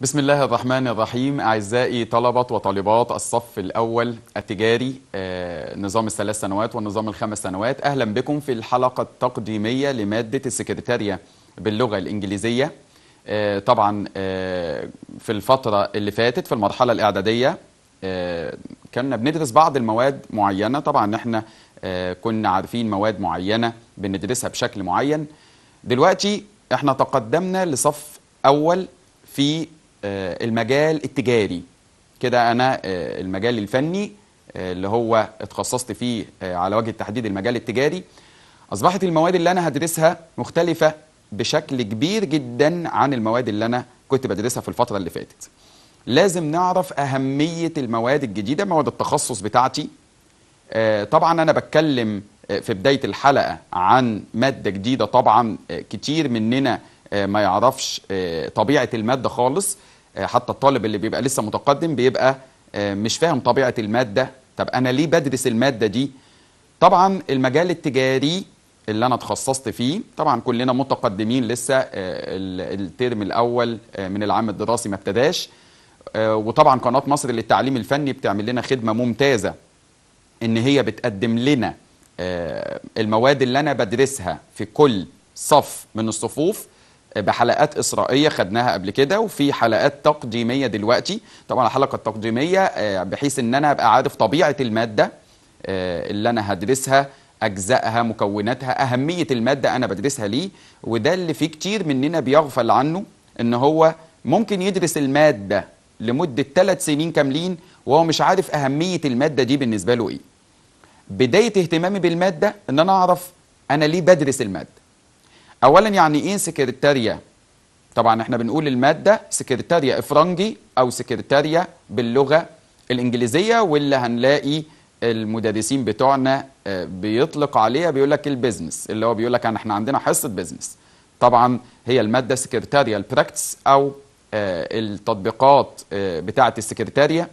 بسم الله الرحمن الرحيم أعزائي طلبة وطالبات الصف الأول التجاري آه، نظام الثلاث سنوات والنظام الخمس سنوات أهلا بكم في الحلقة التقديمية لمادة السكرتارية باللغة الإنجليزية آه، طبعا آه، في الفترة اللي فاتت في المرحلة الإعدادية كنا بندرس بعض المواد معينة طبعا احنا كنا عارفين مواد معينة بندرسها بشكل معين دلوقتي احنا تقدمنا لصف أول في آه، المجال التجاري كده انا آه، المجال الفني آه، اللي هو اتخصصت فيه على وجه التحديد المجال التجاري اصبحت المواد اللي انا هدرسها مختلفه بشكل كبير جدا عن المواد اللي انا كنت بدرسها في الفتره اللي فاتت لازم نعرف اهميه المواد الجديده مواد التخصص بتاعتي طبعا انا بتكلم في بدايه الحلقه عن ماده جديده طبعا كتير مننا ما يعرفش طبيعه الماده خالص آه، حتى الطالب اللي بيبقى لسه متقدم بيبقى آه، مش فاهم طبيعه الماده طب انا ليه بدرس الماده دي طبعا المجال التجاري اللي انا اتخصصت فيه طبعا كلنا متقدمين لسه آه، الترم الاول من العام الدراسي ما ابتداش وطبعا قناه مصر للتعليم الفني بتعمل لنا خدمه ممتازه ان هي بتقدم لنا المواد اللي انا بدرسها في كل صف من الصفوف بحلقات إسرائية خدناها قبل كده وفي حلقات تقديمية دلوقتي طبعا الحلقة التقديمية آه، بحيث إن أنا أبقى عارف طبيعة المادة آه، اللي أنا هدرسها أجزائها مكوناتها أهمية المادة أنا بدرسها ليه وده اللي فيه كتير مننا بيغفل عنه إن هو ممكن يدرس المادة لمدة ثلاث سنين كاملين وهو مش عارف أهمية المادة دي بالنسبة له إيه بداية اهتمامي بالمادة إن أنا أعرف أنا ليه بدرس المادة اولا يعني ايه سكرتاريا طبعا احنا بنقول المادة سكرتاريا افرنجي او سكرتاريا باللغة الانجليزية واللي هنلاقي المدرسين بتوعنا آه، بيطلق عليها بيقول لك البيزنس اللي هو بيقول لك احنا عندنا حصة بيزنس طبعا هي المادة سكرتاريا البراكتس او آه، التطبيقات آه، بتاعة السكرتاريا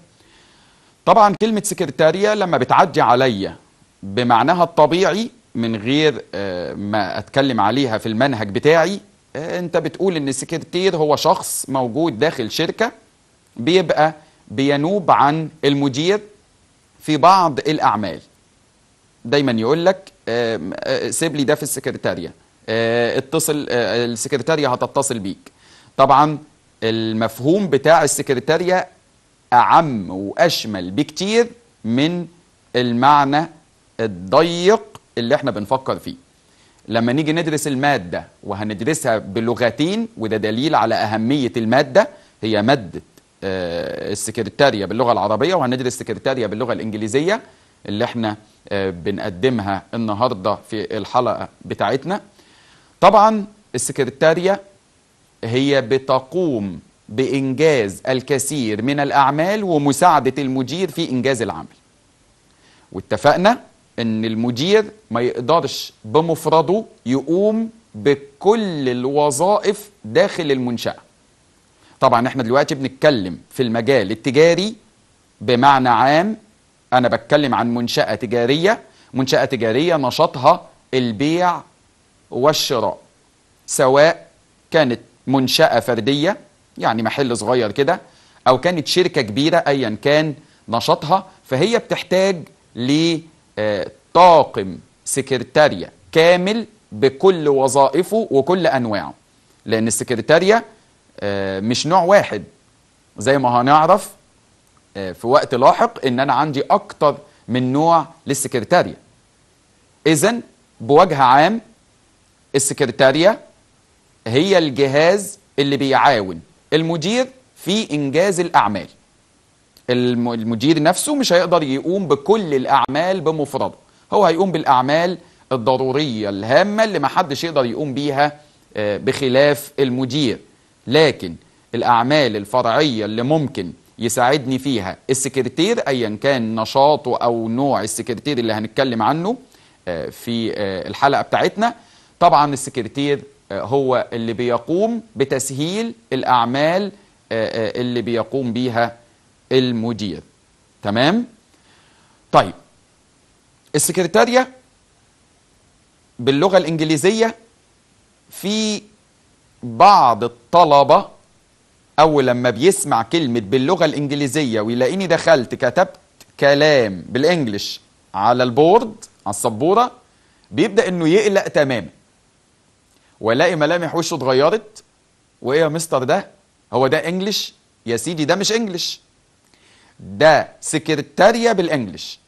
طبعا كلمة سكرتاريا لما بتعدي عليا بمعناها الطبيعي من غير آه، ما أتكلم عليها في المنهج بتاعي آه، أنت بتقول إن السكرتير هو شخص موجود داخل شركة بيبقى بينوب عن المدير في بعض الأعمال دايما يقول لك آه، سيب لي ده في السكرتارية اتصل السكرتارية هتتصل بيك طبعا المفهوم بتاع السكرتارية أعم وأشمل بكتير من المعنى الضيق اللي احنا بنفكر فيه لما نيجي ندرس المادة وهندرسها بلغتين وده دليل على أهمية المادة هي مادة آه، السكرتارية باللغة العربية وهندرس السكرتارية باللغة الإنجليزية اللي احنا آه، بنقدمها النهاردة في الحلقة بتاعتنا طبعا السكرتارية هي بتقوم بإنجاز الكثير من الأعمال ومساعدة المدير في إنجاز العمل واتفقنا ان المدير ما يقدرش بمفرده يقوم بكل الوظائف داخل المنشاه طبعا احنا دلوقتي بنتكلم في المجال التجاري بمعنى عام انا بتكلم عن منشاه تجاريه منشاه تجاريه نشاطها البيع والشراء سواء كانت منشاه فرديه يعني محل صغير كده او كانت شركه كبيره ايا كان نشاطها فهي بتحتاج ليه طاقم سكرتاريا كامل بكل وظائفه وكل أنواعه لأن السكرتاريا آه، مش نوع واحد زي ما هنعرف آه، في وقت لاحق ان انا عندي اكتر من نوع للسكرتاريا اذا بوجه عام السكرتاريا هي الجهاز اللي بيعاون المدير في انجاز الاعمال المدير نفسه مش هيقدر يقوم بكل الأعمال بمفرده هو هيقوم بالأعمال الضرورية الهامة اللي ما حدش يقدر يقوم بيها آه، بخلاف المدير لكن الأعمال الفرعية اللي ممكن يساعدني فيها السكرتير أيا كان نشاطه أو نوع السكرتير اللي هنتكلم عنه آه، في آه، الحلقة بتاعتنا طبعا السكرتير هو اللي بيقوم بتسهيل الأعمال اللي بيقوم بيها المدير تمام طيب السكرتارية باللغة الإنجليزية في بعض الطلبة أول لما بيسمع كلمة باللغة الإنجليزية ويلاقيني دخلت كتبت كلام بالإنجلش على البورد على السبورة بيبدأ إنه يقلق تماما والاقي ملامح وشه اتغيرت وإيه يا مستر ده؟ هو ده إنجلش؟ يا سيدي ده مش إنجلش ده سكرتارية بالانجلش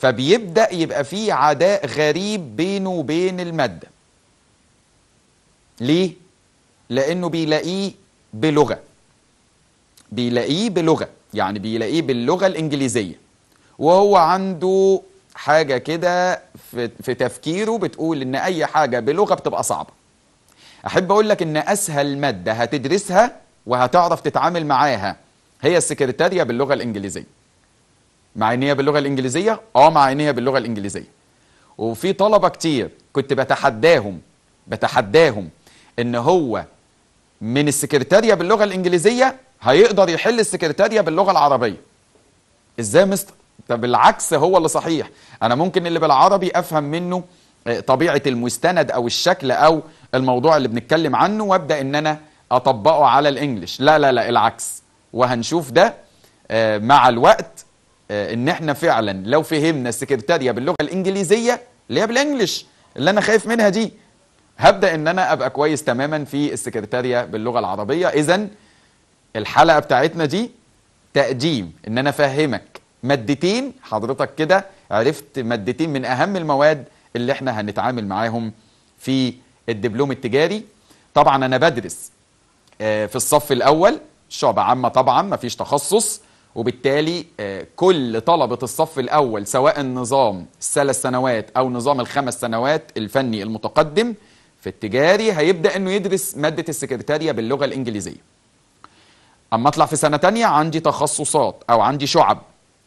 فبيبدأ يبقى في عداء غريب بينه وبين المادة ليه؟ لأنه بيلاقيه بلغة بيلاقيه بلغة يعني بيلاقيه باللغة الإنجليزية وهو عنده حاجة كده في تفكيره بتقول إن أي حاجة بلغة بتبقى صعبة أحب أقول لك إن أسهل مادة هتدرسها وهتعرف تتعامل معاها هي السكرتارية باللغة الإنجليزية مع إن هي باللغة الإنجليزية أه مع إن هي باللغة الإنجليزية وفي طلبة كتير كنت بتحداهم بتحداهم إن هو من السكرتارية باللغة الإنجليزية هيقدر يحل السكرتارية باللغة العربية إزاي مستر طب بالعكس هو اللي صحيح أنا ممكن اللي بالعربي أفهم منه آه، طبيعة المستند أو الشكل أو الموضوع اللي بنتكلم عنه وابدأ إن أنا أطبقه على الإنجليش لا لا لا العكس وهنشوف ده آه، مع الوقت آه، ان احنا فعلا لو فهمنا السكرتارية باللغة الانجليزية اللي هي بالانجلش اللي انا خايف منها دي هبدأ ان انا ابقى كويس تماما في السكرتارية باللغة العربية اذا الحلقة بتاعتنا دي تقديم ان انا افهمك مادتين حضرتك كده عرفت مادتين من اهم المواد اللي احنا هنتعامل معاهم في الدبلوم التجاري طبعا انا بدرس آه، في الصف الاول شعبة عامة طبعا مفيش تخصص وبالتالي آه، كل طلبة الصف الأول سواء النظام الثلاث سنوات أو نظام الخمس سنوات الفني المتقدم في التجاري هيبدأ أنه يدرس مادة السكرتارية باللغة الإنجليزية أما أطلع في سنة تانية عندي تخصصات أو عندي شعب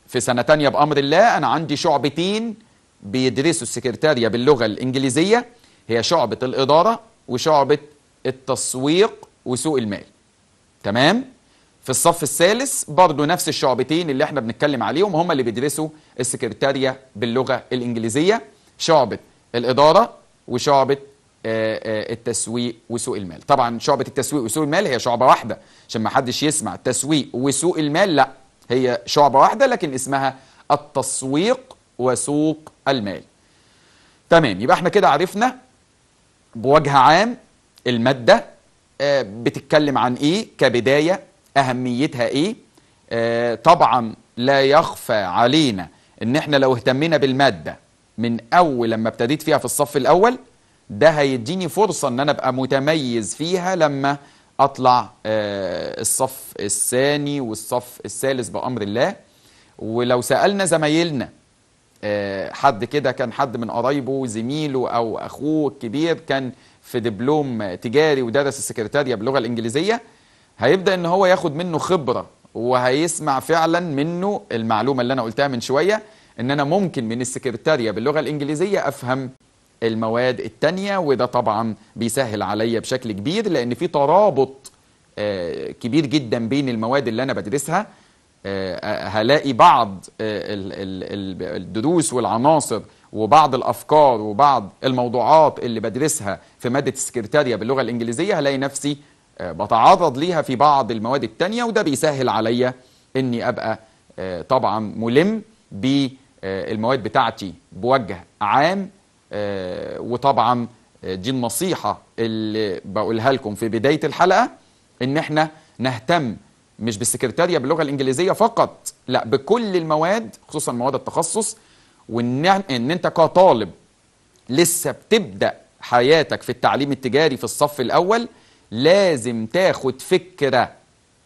في سنة تانية بأمر الله أنا عندي شعبتين بيدرسوا السكرتارية باللغة الإنجليزية هي شعبة الإدارة وشعبة التسويق وسوق المال تمام؟ في الصف الثالث برضه نفس الشعبتين اللي احنا بنتكلم عليهم هم اللي بيدرسوا السكرتارية باللغة الإنجليزية شعبة الإدارة وشعبة آه، آه، التسويق وسوق المال طبعا شعبة التسويق وسوق المال هي شعبة واحدة عشان ما حدش يسمع تسويق وسوق المال لا هي شعبة واحدة لكن اسمها التسويق وسوق المال تمام يبقى احنا كده عرفنا بوجه عام المادة آه، بتتكلم عن ايه كبداية اهميتها ايه آه طبعا لا يخفى علينا ان احنا لو اهتمينا بالماده من اول لما ابتديت فيها في الصف الاول ده هيديني فرصه ان انا ابقى متميز فيها لما اطلع آه الصف الثاني والصف الثالث بامر الله ولو سالنا زمايلنا آه، حد كده كان حد من قرايبه زميله او اخوه الكبير كان في دبلوم تجاري ودرس السكرتارية باللغة الإنجليزية هيبدأ ان هو ياخد منه خبرة وهيسمع فعلا منه المعلومة اللي انا قلتها من شوية ان انا ممكن من السكرتارية باللغة الانجليزية افهم المواد التانية وده طبعا بيسهل عليا بشكل كبير لان في ترابط آه، كبير جدا بين المواد اللي انا بدرسها آه، آه، هلاقي بعض الدروس والعناصر وبعض الافكار وبعض الموضوعات اللي بدرسها في ماده السكرتاريه باللغه الانجليزيه هلاقي نفسي آه، بتعرض ليها في بعض المواد التانية وده بيسهل عليا اني ابقى آه، طبعا ملم بالمواد بتاعتي بوجه عام آه، وطبعا دي النصيحة اللي بقولها لكم في بداية الحلقة ان احنا نهتم مش بالسكرتارية باللغة الانجليزية فقط لا بكل المواد خصوصا مواد التخصص وان ان انت كطالب لسه بتبدأ حياتك في التعليم التجاري في الصف الاول لازم تاخد فكرة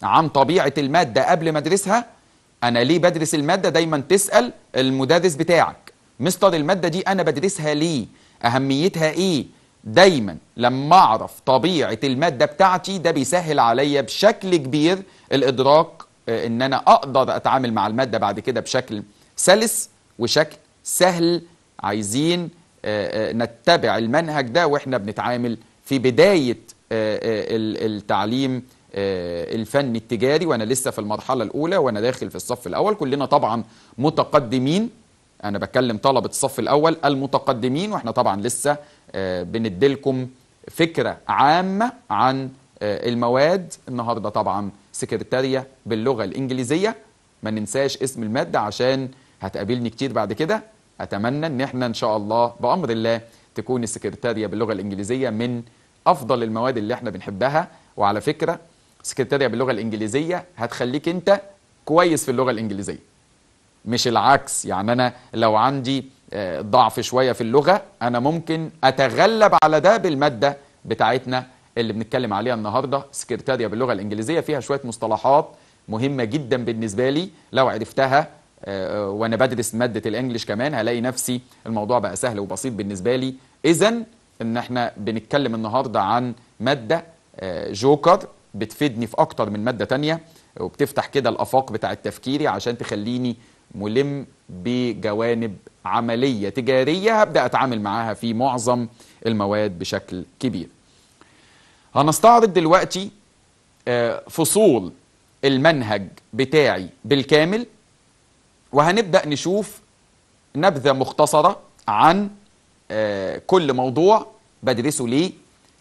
عن طبيعة المادة قبل ما ادرسها أنا ليه بدرس المادة دايما تسأل المدرس بتاعك مستر المادة دي أنا بدرسها ليه أهميتها إيه دايما لما أعرف طبيعة المادة بتاعتي ده بيسهل عليا بشكل كبير الإدراك آه، إن أنا أقدر أتعامل مع المادة بعد كده بشكل سلس وشكل سهل عايزين آه، آه، نتبع المنهج ده وإحنا بنتعامل في بداية آه، آه، التعليم آه، الفني التجاري وانا لسه في المرحله الاولى وانا داخل في الصف الاول كلنا طبعا متقدمين انا بتكلم طلبه الصف الاول المتقدمين واحنا طبعا لسه بنديلكم فكره عامه عن المواد النهارده طبعا سكرتاريه باللغه الانجليزيه ما ننساش اسم الماده عشان هتقابلني كتير بعد كده اتمنى ان احنا ان شاء الله بامر الله تكون السكرتاريه باللغه الانجليزيه من افضل المواد اللي احنا بنحبها وعلى فكره سكرتاريا باللغه الانجليزيه هتخليك انت كويس في اللغه الانجليزيه مش العكس يعني انا لو عندي آه، ضعف شويه في اللغه انا ممكن اتغلب على ده بالماده بتاعتنا اللي بنتكلم عليها النهارده سكرتاريا باللغه الانجليزيه فيها شويه مصطلحات مهمه جدا بالنسبه لي لو عرفتها آه، آه، وانا بدرس ماده الانجليش كمان هلاقي نفسي الموضوع بقى سهل وبسيط بالنسبه لي اذا ان احنا بنتكلم النهارده عن ماده آه، جوكر بتفيدني في اكتر من ماده تانية وبتفتح كده الافاق بتاع التفكيري عشان تخليني ملم بجوانب عمليه تجاريه هبدا اتعامل معاها في معظم المواد بشكل كبير هنستعرض دلوقتي آه، فصول المنهج بتاعي بالكامل وهنبدا نشوف نبذه مختصره عن آه، كل موضوع بدرسه ليه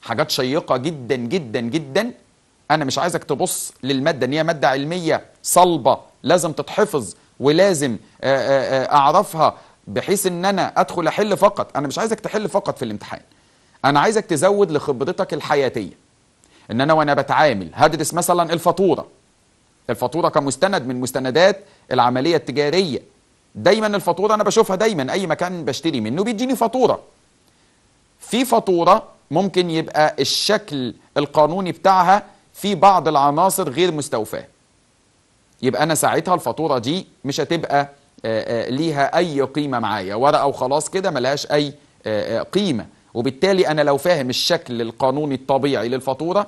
حاجات شيقة جدا جدا جدا أنا مش عايزك تبص للمادة إن هي مادة علمية صلبة لازم تتحفظ ولازم آه، آه، أعرفها بحيث إن أنا أدخل أحل فقط أنا مش عايزك تحل فقط في الامتحان أنا عايزك تزود لخبرتك الحياتية إن أنا وأنا بتعامل هدرس مثلا الفاتورة الفاتورة كمستند من مستندات العملية التجارية دايما الفاتوره انا بشوفها دايما اي مكان بشتري منه بيديني فاتوره في فاتوره ممكن يبقى الشكل القانوني بتاعها في بعض العناصر غير مستوفاه يبقى انا ساعتها الفاتوره دي مش هتبقى آه، آه، ليها اي قيمه معايا ورقه وخلاص كده ملهاش اي آه، قيمه وبالتالي انا لو فاهم الشكل القانوني الطبيعي للفاتوره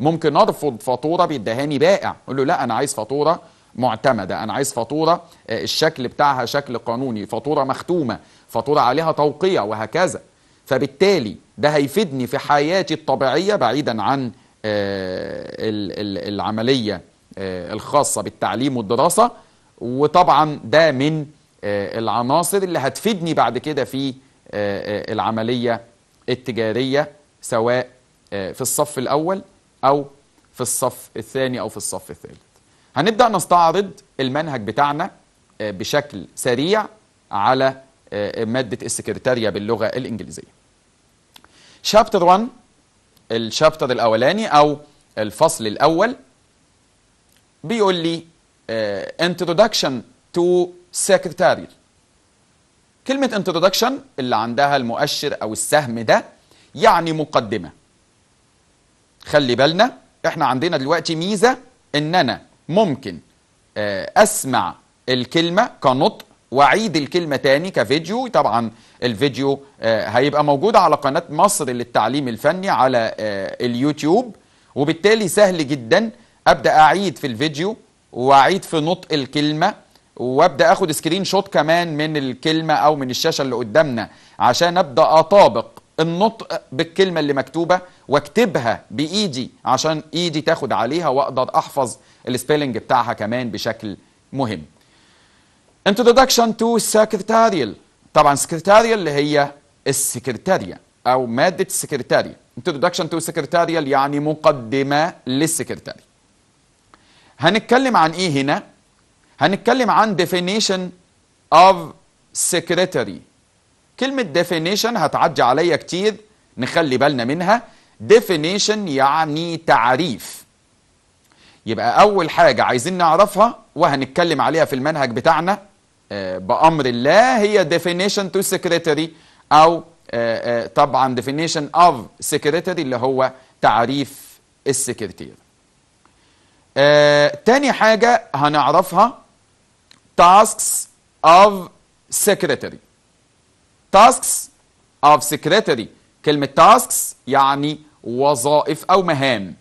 ممكن ارفض فاتوره بيدهاني بائع اقول له لا انا عايز فاتوره معتمده انا عايز فاتوره آه، الشكل بتاعها شكل قانوني فاتوره مختومه فاتوره عليها توقيع وهكذا فبالتالي ده هيفيدني في حياتي الطبيعيه بعيدا عن آه، العمليه آه، الخاصه بالتعليم والدراسه وطبعا ده من العناصر اللي هتفيدني بعد كده في العمليه التجاريه سواء في الصف الاول او في الصف الثاني او في الصف الثالث هنبدأ نستعرض المنهج بتاعنا آه، بشكل سريع على آه، مادة السكرتارية باللغة الإنجليزية شابتر 1 الشابتر الأولاني أو الفصل الأول بيقول لي آه، introduction to secretarial كلمة introduction اللي عندها المؤشر أو السهم ده يعني مقدمة خلي بالنا احنا عندنا دلوقتي ميزة ان انا ممكن آه، اسمع الكلمه كنطق واعيد الكلمه تاني كفيديو طبعا الفيديو آه، هيبقى موجود على قناه مصر للتعليم الفني على آه، اليوتيوب وبالتالي سهل جدا ابدا اعيد في الفيديو واعيد في نطق الكلمه وابدا اخد سكرين شوت كمان من الكلمه او من الشاشه اللي قدامنا عشان ابدا اطابق النطق بالكلمة اللي مكتوبة واكتبها بإيدي عشان إيدي تاخد عليها وأقدر أحفظ السبيلنج بتاعها كمان بشكل مهم Introduction to Secretarial طبعا Secretarial اللي هي السكرتارية أو مادة السكرتارية Introduction to Secretarial يعني مقدمة للسكرتارية. هنتكلم عن إيه هنا؟ هنتكلم عن Definition of Secretary كلمة definition هتعدي عليا كتير نخلي بالنا منها definition يعني تعريف يبقى أول حاجة عايزين نعرفها وهنتكلم عليها في المنهج بتاعنا آه، بأمر الله هي definition to secretary أو آه، آه، طبعا definition of secretary اللي هو تعريف السكرتير تاني حاجة هنعرفها tasks of secretary تاسكس اوف سكرتري كلمة تاسكس يعني وظائف أو مهام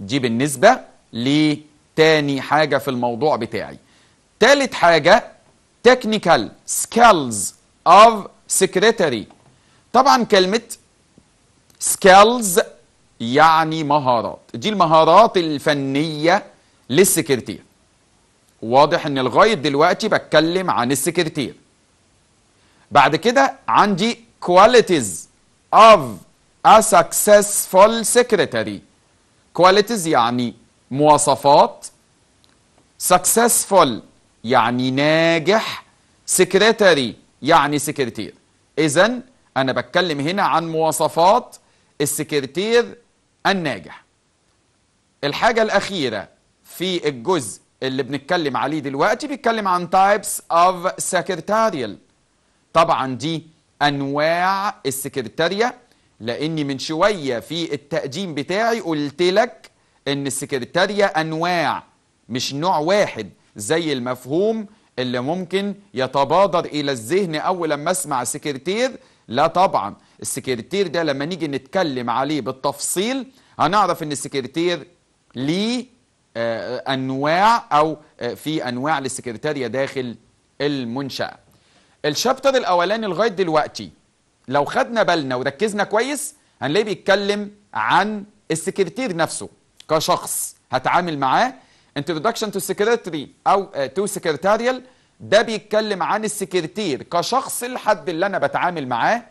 دي بالنسبة لتاني حاجة في الموضوع بتاعي تالت حاجة technical skills of secretary طبعا كلمة skills يعني مهارات دي المهارات الفنية للسكرتير واضح ان لغاية دلوقتي بتكلم عن السكرتير بعد كده عندي qualities of a successful secretary qualities يعني مواصفات successful يعني ناجح secretary يعني سكرتير إذا أنا بتكلم هنا عن مواصفات السكرتير الناجح الحاجة الأخيرة في الجزء اللي بنتكلم عليه دلوقتي بيتكلم عن types of secretarial طبعا دي أنواع السكرتارية لأني من شوية في التقديم بتاعي قلت لك إن السكرتارية أنواع مش نوع واحد زي المفهوم اللي ممكن يتبادر إلى الذهن أول لما أسمع سكرتير لا طبعا السكرتير ده لما نيجي نتكلم عليه بالتفصيل هنعرف إن السكرتير ليه آه، أنواع أو آه، في أنواع للسكرتارية داخل المنشأة الشابتر الاولاني لغايه دلوقتي لو خدنا بالنا وركزنا كويس هنلاقيه بيتكلم عن السكرتير نفسه كشخص هتعامل معاه introduction to secretary او تو secretarial ده بيتكلم عن السكرتير كشخص الحد اللي انا بتعامل معاه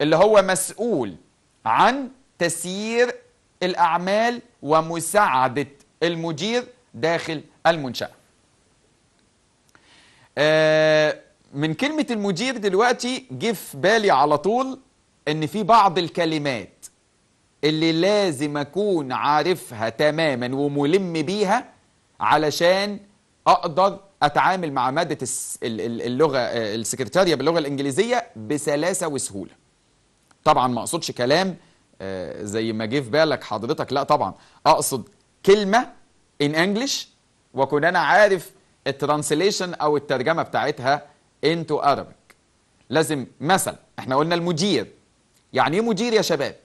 اللي هو مسؤول عن تسيير الاعمال ومساعده المدير داخل المنشاه. آه من كلمة المدير دلوقتي جه في بالي على طول إن في بعض الكلمات اللي لازم أكون عارفها تماما وملم بيها علشان أقدر أتعامل مع مادة اللغة آه، السكرتارية باللغة الإنجليزية بسلاسة وسهولة. طبعا ما أقصدش كلام آه، زي ما جه في بالك حضرتك لا طبعا أقصد كلمة إن إنجلش وأكون أنا عارف الترانسليشن أو الترجمة بتاعتها into Arabic لازم مثلا احنا قلنا المدير يعني ايه مدير يا شباب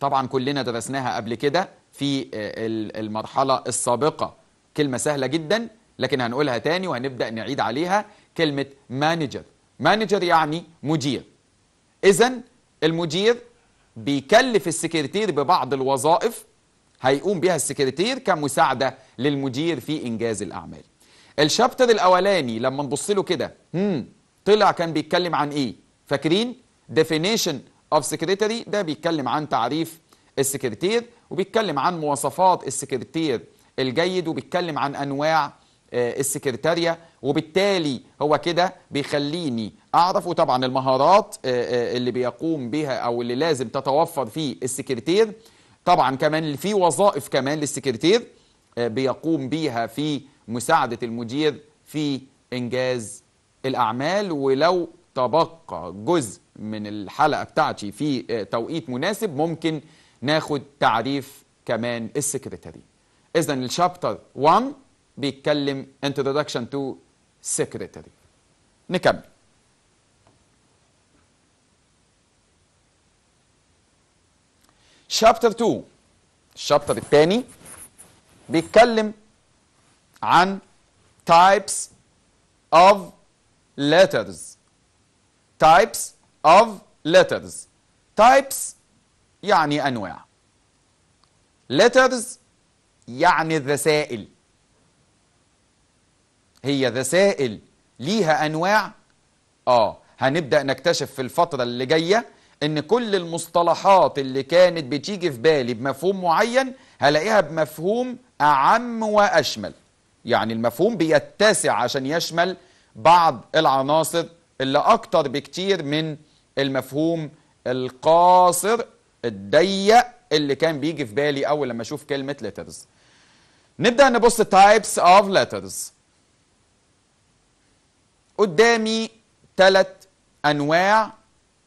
طبعا كلنا درسناها قبل كده في آه، المرحلة السابقة كلمة سهلة جدا لكن هنقولها تاني وهنبدأ نعيد عليها كلمة مانجر مانجر يعني مدير إذا المدير بيكلف السكرتير ببعض الوظائف هيقوم بها السكرتير كمساعدة للمدير في إنجاز الأعمال الشابتر الاولاني لما نبص له كده طلع كان بيتكلم عن ايه فاكرين ديفينيشن اوف سكرتري ده بيتكلم عن تعريف السكرتير وبيتكلم عن مواصفات السكرتير الجيد وبيتكلم عن انواع آه، السكرتارية وبالتالي هو كده بيخليني أعرف وطبعا المهارات آه، آه، اللي بيقوم بها أو اللي لازم تتوفر في السكرتير طبعا كمان في وظائف كمان للسكرتير بيقوم بيها في مساعدة المدير في إنجاز الأعمال ولو تبقى جزء من الحلقة بتاعتي في توقيت مناسب ممكن ناخد تعريف كمان السكرتاري إذا الشابتر 1 بيتكلم Introduction to Secretary نكمل شابتر 2 الشابتر الثاني بيتكلم عن types of letters types of letters types يعني أنواع letters يعني الرسائل هي رسائل ليها أنواع آه هنبدأ نكتشف في الفترة اللي جاية إن كل المصطلحات اللي كانت بتيجي في بالي بمفهوم معين هلاقيها بمفهوم أعم وأشمل يعني المفهوم بيتسع عشان يشمل بعض العناصر اللي أكتر بكتير من المفهوم القاصر الضيق اللي كان بيجي في بالي أول لما أشوف كلمة letters نبدأ نبص types of letters قدامي ثلاث أنواع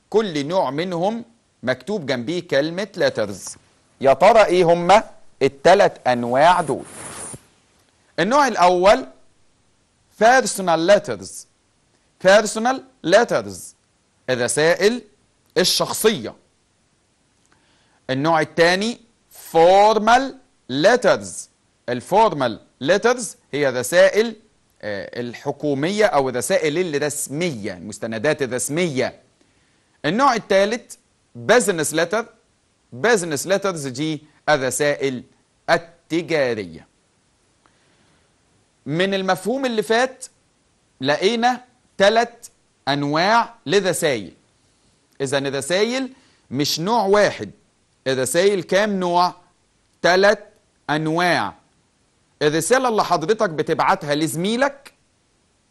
كل نوع منهم مكتوب جنبيه كلمة letters يا ترى إيه هما الثلاث أنواع دول النوع الأول personal letters personal letters الرسائل الشخصية النوع الثاني formal letters الفورمال letters هي الرسائل آه، الحكومية أو الرسائل الرسمية المستندات الرسمية النوع الثالث business letter business letters دي الرسائل التجارية من المفهوم اللي فات لقينا ثلاث أنواع سايل إذا سايل مش نوع واحد سايل كام نوع؟ ثلاث أنواع الرسالة اللي حضرتك بتبعتها لزميلك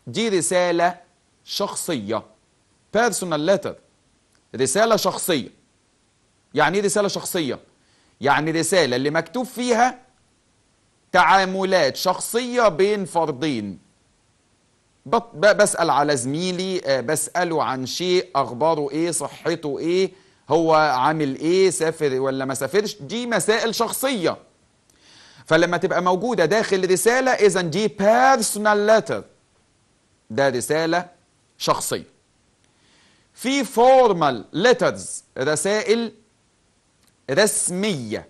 دي رسالة شخصية personal letter رسالة شخصية يعني ايه رسالة شخصية؟ يعني رسالة اللي مكتوب فيها تعاملات شخصية بين فردين بسأل على زميلي آه، بسأله عن شيء أخباره إيه صحته إيه هو عامل إيه سافر ولا ما سافرش دي مسائل شخصية فلما تبقى موجودة داخل رسالة إذا دي بيرسونال letter ده رسالة شخصية في فورمال letters رسائل رسمية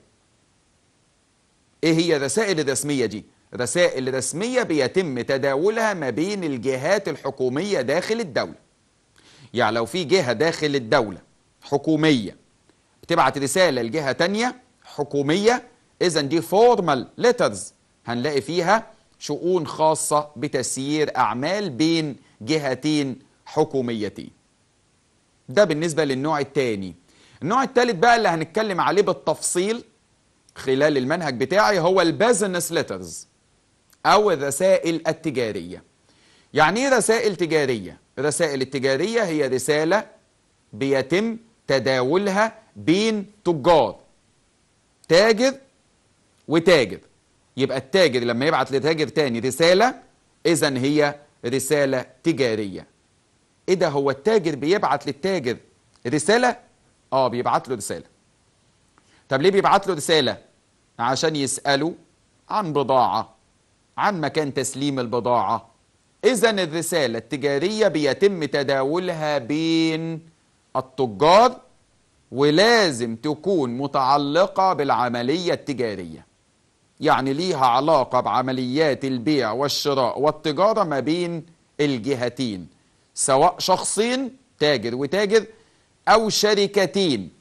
ايه هي الرسائل الرسمية دي رسائل رسمية بيتم تداولها ما بين الجهات الحكومية داخل الدولة يعني لو في جهة داخل الدولة حكومية بتبعت رسالة لجهة تانية حكومية إذا دي فورمال ليترز هنلاقي فيها شؤون خاصة بتسيير أعمال بين جهتين حكوميتين ده بالنسبة للنوع الثاني النوع الثالث بقى اللي هنتكلم عليه بالتفصيل خلال المنهج بتاعي هو البزنس ليترز أو الرسائل التجارية يعني ايه رسائل تجارية؟ الرسائل التجارية هي رسالة بيتم تداولها بين تجار تاجر وتاجر يبقى التاجر لما يبعت لتاجر تاني رسالة إذا هي رسالة تجارية إيه ده هو التاجر بيبعت للتاجر رسالة؟ آه بيبعت له رسالة طب ليه بيبعت له رسالة عشان يسأله عن بضاعة عن مكان تسليم البضاعة إذا الرسالة التجارية بيتم تداولها بين التجار ولازم تكون متعلقة بالعملية التجارية يعني ليها علاقة بعمليات البيع والشراء والتجارة ما بين الجهتين سواء شخصين تاجر وتاجر أو شركتين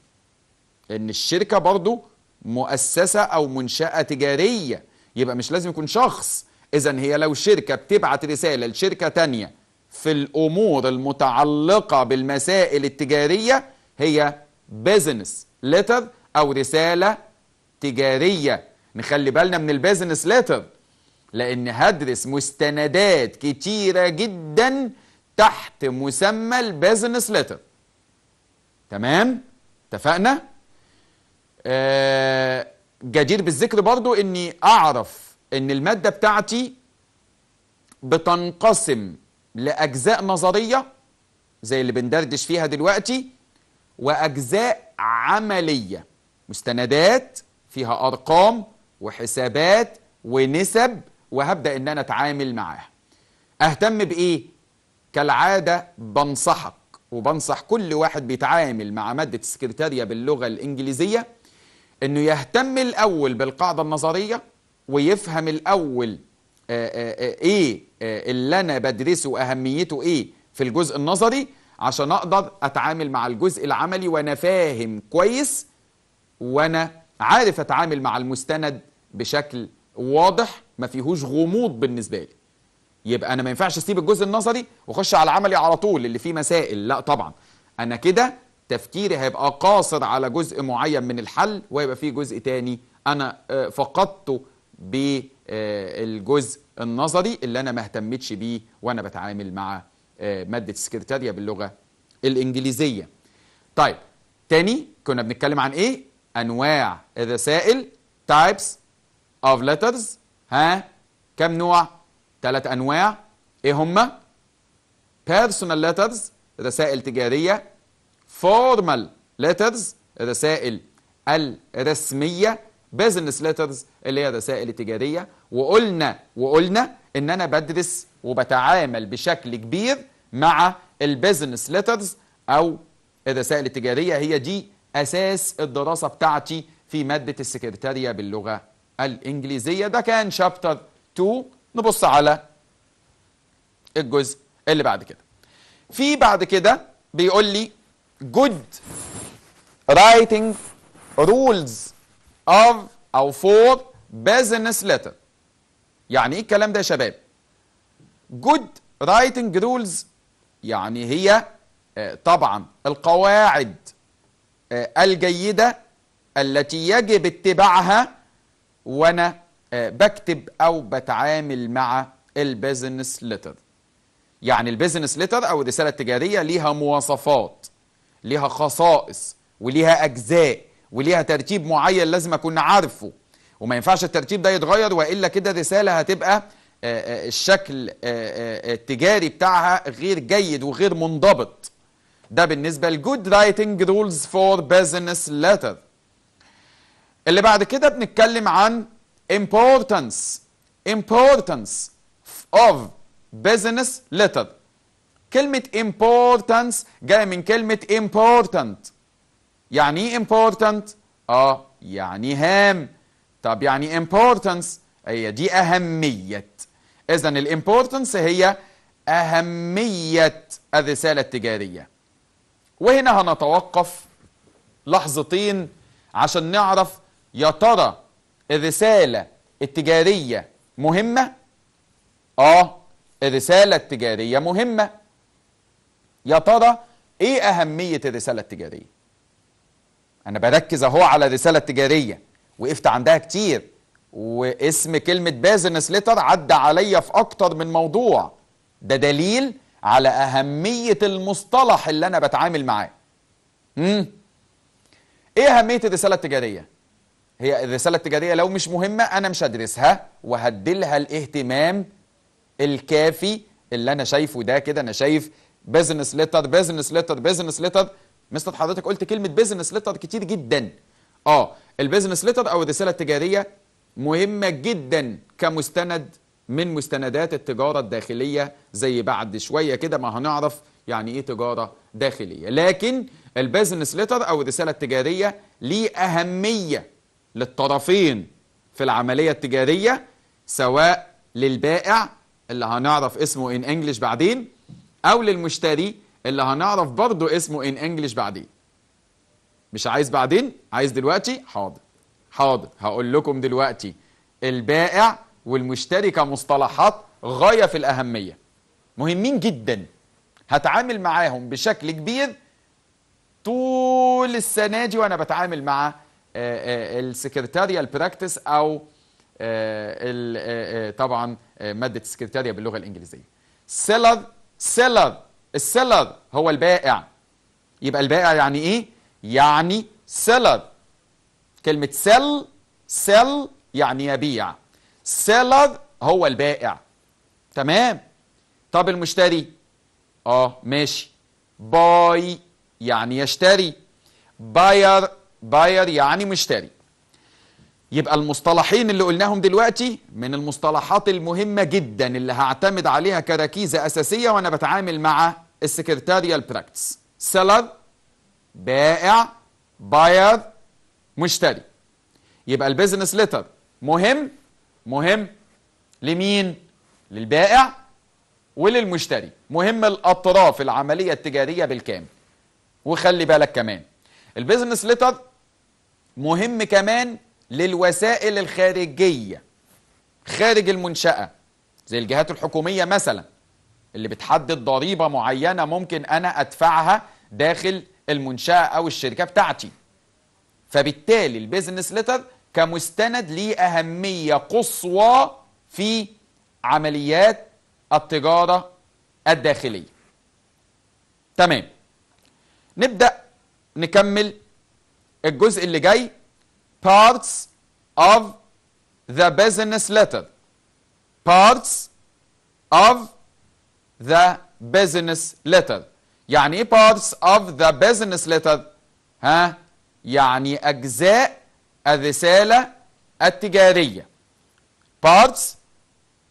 لأن الشركة برضو مؤسسة أو منشأة تجارية يبقى مش لازم يكون شخص إذا هي لو شركة بتبعت رسالة لشركة تانية في الأمور المتعلقة بالمسائل التجارية هي بيزنس ليتر أو رسالة تجارية نخلي بالنا من البيزنس ليتر لأن هدرس مستندات كتيرة جدا تحت مسمى البيزنس ليتر تمام؟ اتفقنا؟ آه، جدير بالذكر برضو اني اعرف ان المادة بتاعتي بتنقسم لأجزاء نظرية زي اللي بندردش فيها دلوقتي وأجزاء عملية مستندات فيها أرقام وحسابات ونسب وهبدأ إن أنا أتعامل معاها أهتم بإيه؟ كالعادة بنصحك وبنصح كل واحد بيتعامل مع مادة السكرتارية باللغة الإنجليزية انه يهتم الاول بالقاعده النظريه ويفهم الاول آه، آه، آه، ايه اللي انا بدرسه اهميته ايه في الجزء النظري عشان اقدر اتعامل مع الجزء العملي وانا فاهم كويس وانا عارف اتعامل مع المستند بشكل واضح ما فيهوش غموض بالنسبه لي يبقى انا ما ينفعش اسيب الجزء النظري واخش على العملي على طول اللي فيه مسائل لا طبعا انا كده تفكيري هيبقى قاصر على جزء معين من الحل ويبقى في جزء تاني انا آه، فقدته بالجزء آه، النظري اللي انا ما اهتمتش بيه وانا بتعامل مع آه، ماده السكرتاريه باللغه الانجليزيه طيب تاني كنا بنتكلم عن ايه انواع الرسائل types of letters ها كم نوع ثلاث انواع ايه هما personal letters رسائل تجاريه formal letters الرسائل الرسمية business letters اللي هي الرسائل التجارية وقلنا وقلنا ان انا بدرس وبتعامل بشكل كبير مع البيزنس ليترز او الرسائل التجارية هي دي اساس الدراسة بتاعتي في مادة السكرتارية باللغة الانجليزية ده كان شابتر 2 نبص على الجزء اللي بعد كده في بعد كده بيقول لي good writing rules of أو for business letter يعني إيه الكلام ده يا شباب good writing rules يعني هي آه، طبعا القواعد آه، الجيدة التي يجب اتباعها وأنا آه، بكتب أو بتعامل مع البيزنس لتر يعني البيزنس لتر أو الرسالة التجارية ليها مواصفات ليها خصائص وليها أجزاء وليها ترتيب معين لازم أكون عارفه وما ينفعش الترتيب ده يتغير وإلا كده الرسالة هتبقى آه، آه، الشكل آه، التجاري بتاعها غير جيد وغير منضبط ده بالنسبة لجود رايتنج رولز فور بزنس لتر اللي بعد كده بنتكلم عن importance importance of business letter كلمة importance جاية من كلمة important يعني ايه important؟ اه يعني هام طب يعني importance هي دي أهمية إذا الامبورتنس هي أهمية الرسالة التجارية وهنا هنتوقف لحظتين عشان نعرف يا ترى الرسالة التجارية مهمة؟ آه الرسالة التجارية مهمة يا ترى ايه اهميه الرساله التجاريه انا بركز اهو على الرساله التجاريه وقفت عندها كتير واسم كلمه بازنس ليتر عدى عليا في اكتر من موضوع ده دليل على اهميه المصطلح اللي انا بتعامل معاه مم. ايه اهميه الرساله التجاريه هي الرساله التجاريه لو مش مهمه انا مش هدرسها وهدلها الاهتمام الكافي اللي انا شايفه ده كده انا شايف بزنس ليتر بزنس ليتر بزنس ليتر مستر حضرتك قلت كلمه بزنس ليتر كتير جدا اه البزنس ليتر او الرساله التجاريه مهمه جدا كمستند من مستندات التجاره الداخليه زي بعد شويه كده ما هنعرف يعني ايه تجاره داخليه لكن البزنس ليتر او الرساله التجاريه ليه اهميه للطرفين في العمليه التجاريه سواء للبائع اللي هنعرف اسمه ان انجلش بعدين او للمشتري اللي هنعرف برضه اسمه ان انجلش بعدين مش عايز بعدين عايز دلوقتي حاضر حاضر هقول لكم دلوقتي البائع والمشتري كمصطلحات غايه في الاهميه مهمين جدا هتعامل معاهم بشكل كبير طول السنه دي وانا بتعامل مع آه، آه، السكرتاريا البراكتس او آه، طبعا ماده السكرتاريا باللغه الانجليزيه سيلر سيلر السيلر هو البائع يبقى البائع يعني ايه يعني سيلر كلمة سيل سيل يعني يبيع سيلر هو البائع تمام طب المشتري اه ماشي باي يعني يشتري باير باير يعني مشتري يبقى المصطلحين اللي قلناهم دلوقتي من المصطلحات المهمة جدا اللي هعتمد عليها كركيزة أساسية وأنا بتعامل مع السكرتاريال براكتس سيلر بائع باير مشتري يبقى البيزنس ليتر مهم مهم لمين للبائع وللمشتري مهم الأطراف العملية التجارية بالكامل وخلي بالك كمان البيزنس ليتر مهم كمان للوسائل الخارجية خارج المنشأة زي الجهات الحكومية مثلا اللي بتحدد ضريبة معينة ممكن أنا أدفعها داخل المنشأة أو الشركة بتاعتي فبالتالي البيزنس لتر كمستند ليه أهمية قصوى في عمليات التجارة الداخلية تمام نبدأ نكمل الجزء اللي جاي parts of the business letter parts of the business letter يعني ايه parts of the business letter ها يعني اجزاء الرساله التجاريه parts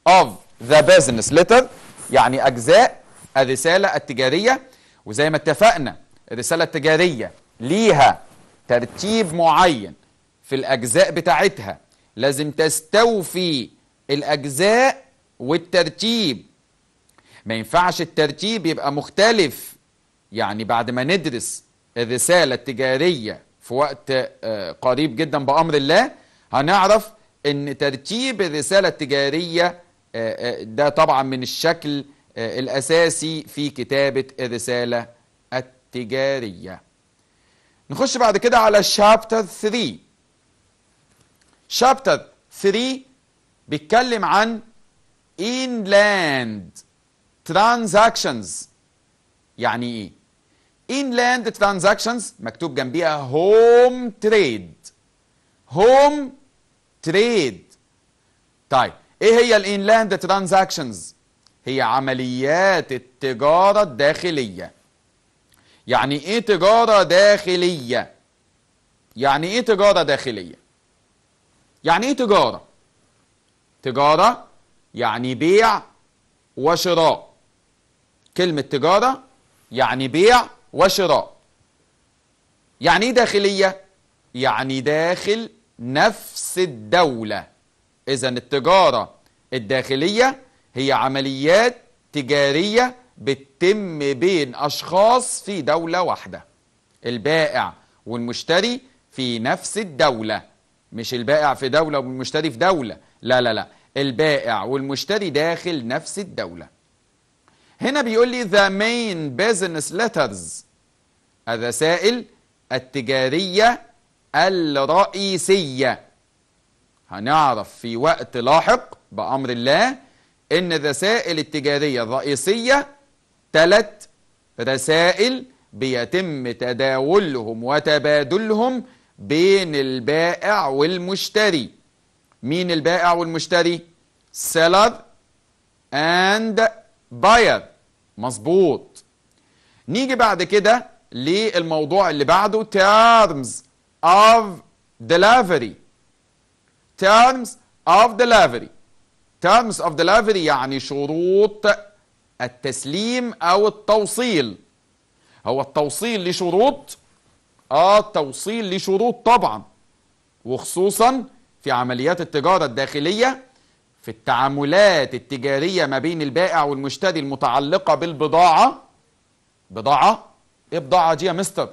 of the business letter يعني اجزاء الرساله التجاريه وزي ما اتفقنا الرساله التجاريه ليها ترتيب معين في الأجزاء بتاعتها لازم تستوفي الأجزاء والترتيب ما ينفعش الترتيب يبقى مختلف يعني بعد ما ندرس الرسالة التجارية في وقت آه، قريب جدا بأمر الله هنعرف ان ترتيب الرسالة التجارية آه، آه، ده طبعا من الشكل الأساسي في كتابة الرسالة التجارية نخش بعد كده على الشابتر 3 شابتر 3 بيتكلم عن inland transactions يعني ايه inland transactions مكتوب جنبيها home trade home trade طيب ايه هي الانلاند ترانزاكشنز هي عمليات التجارة الداخلية يعني ايه تجارة داخلية يعني ايه تجارة داخلية يعني ايه تجارة تجارة يعني بيع وشراء كلمة تجارة يعني بيع وشراء يعني ايه داخلية يعني داخل نفس الدولة إذا التجارة الداخلية هي عمليات تجارية بتتم بين أشخاص في دولة واحدة البائع والمشتري في نفس الدولة مش البائع في دولة والمشتري في دولة لا لا لا البائع والمشتري داخل نفس الدولة هنا بيقول لي the main business letters الرسائل التجارية الرئيسية هنعرف في وقت لاحق بأمر الله إن الرسائل التجارية الرئيسية ثلاث رسائل بيتم تداولهم وتبادلهم بين البائع والمشتري مين البائع والمشتري seller and buyer مظبوط نيجي بعد كده للموضوع اللي بعده terms of delivery terms of delivery terms of delivery يعني شروط التسليم او التوصيل هو التوصيل لشروط اه التوصيل لشروط طبعا وخصوصا في عمليات التجارة الداخلية في التعاملات التجارية ما بين البائع والمشتري المتعلقة بالبضاعة بضاعة ايه بضاعة دي يا مستر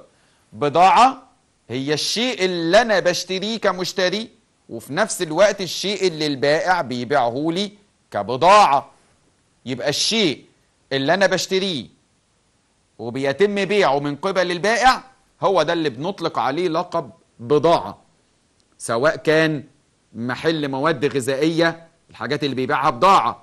بضاعة هي الشيء اللي انا بشتريه كمشتري وفي نفس الوقت الشيء اللي البائع بيبيعه لي كبضاعة يبقى الشيء اللي انا بشتريه وبيتم بيعه من قبل البائع هو ده اللي بنطلق عليه لقب بضاعة سواء كان محل مواد غذائية الحاجات اللي بيبيعها بضاعة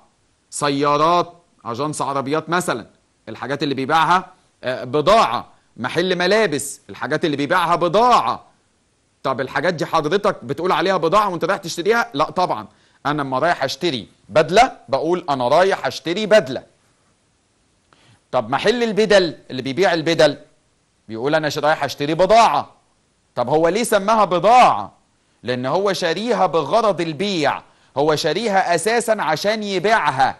سيارات أجنس عربيات مثلا الحاجات اللي بيبيعها آه، بضاعة محل ملابس الحاجات اللي بيبيعها بضاعة طب الحاجات دي حضرتك بتقول عليها بضاعة وانت رايح تشتريها لا طبعا انا لما رايح اشتري بدلة بقول انا رايح اشتري بدلة طب محل البدل اللي بيبيع البدل بيقول انا رايح اشتري بضاعه طب هو ليه سماها بضاعه لان هو شاريها بغرض البيع هو شاريها اساسا عشان يبيعها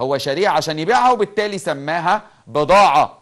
هو شاريها عشان يبيعها وبالتالي سماها بضاعه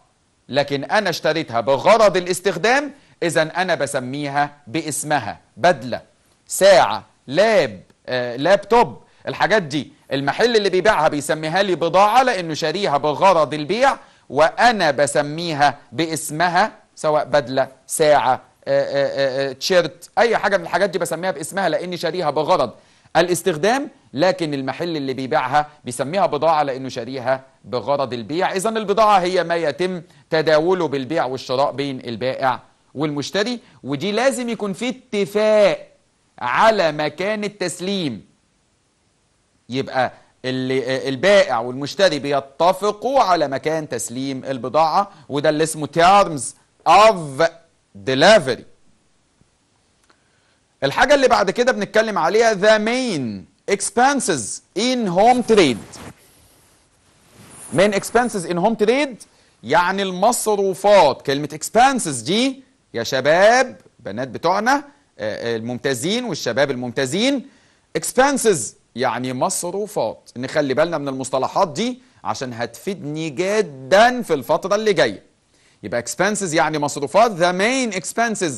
لكن انا اشتريتها بغرض الاستخدام اذا انا بسميها باسمها بدله ساعه لاب آه، لابتوب الحاجات دي المحل اللي بيبيعها بيسميها لي بضاعه لانه شاريها بغرض البيع وانا بسميها باسمها سواء بدله ساعه آه، آه، آه، تشيرت اي حاجه من الحاجات دي بسميها باسمها لاني شاريها بغرض الاستخدام لكن المحل اللي بيبيعها بيسميها بضاعه لانه شاريها بغرض البيع اذا البضاعه هي ما يتم تداوله بالبيع والشراء بين البائع والمشتري ودي لازم يكون في اتفاق على مكان التسليم يبقى اللي البائع والمشتري بيتفقوا على مكان تسليم البضاعه وده اللي اسمه تيرمز of delivery الحاجة اللي بعد كده بنتكلم عليها the main expenses in home trade main expenses in home trade يعني المصروفات كلمة expenses دي يا شباب بنات بتوعنا آه، آه، الممتازين والشباب الممتازين expenses يعني مصروفات نخلي بالنا من المصطلحات دي عشان هتفيدني جدا في الفترة اللي جاية يبقى expenses يعني مصروفات ذا مين expenses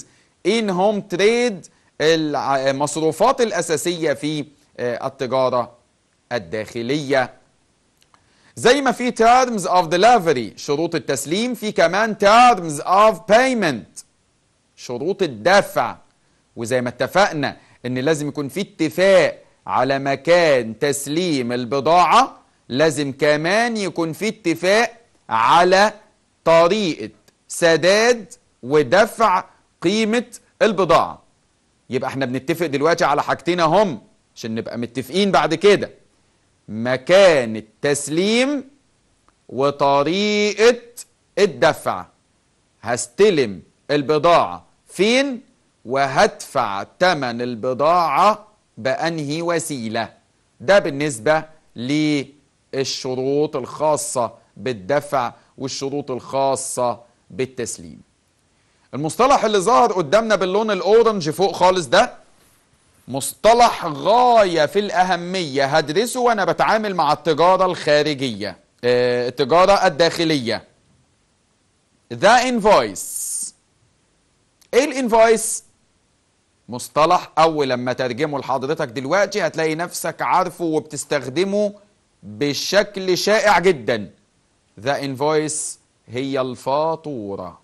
ان هوم تريد المصروفات الاساسيه في آه، التجاره الداخليه زي ما في terms of delivery شروط التسليم في كمان terms of payment شروط الدفع وزي ما اتفقنا ان لازم يكون في اتفاق على مكان تسليم البضاعة لازم كمان يكون في اتفاق على طريقة سداد ودفع قيمة البضاعة يبقى احنا بنتفق دلوقتي على حاجتين هم عشان نبقى متفقين بعد كده مكان التسليم وطريقة الدفع هستلم البضاعة فين وهدفع تمن البضاعة بأنهي وسيلة ده بالنسبة للشروط الخاصة بالدفع والشروط الخاصة بالتسليم المصطلح اللي ظهر قدامنا باللون الأورنج فوق خالص ده مصطلح غاية في الأهمية هدرسه وأنا بتعامل مع التجارة الخارجية آه، التجارة الداخلية ذا انفويس ايه الانفويس مصطلح اول لما ترجمه لحضرتك دلوقتي هتلاقي نفسك عارفه وبتستخدمه بشكل شائع جدا ذا انفويس هي الفاتوره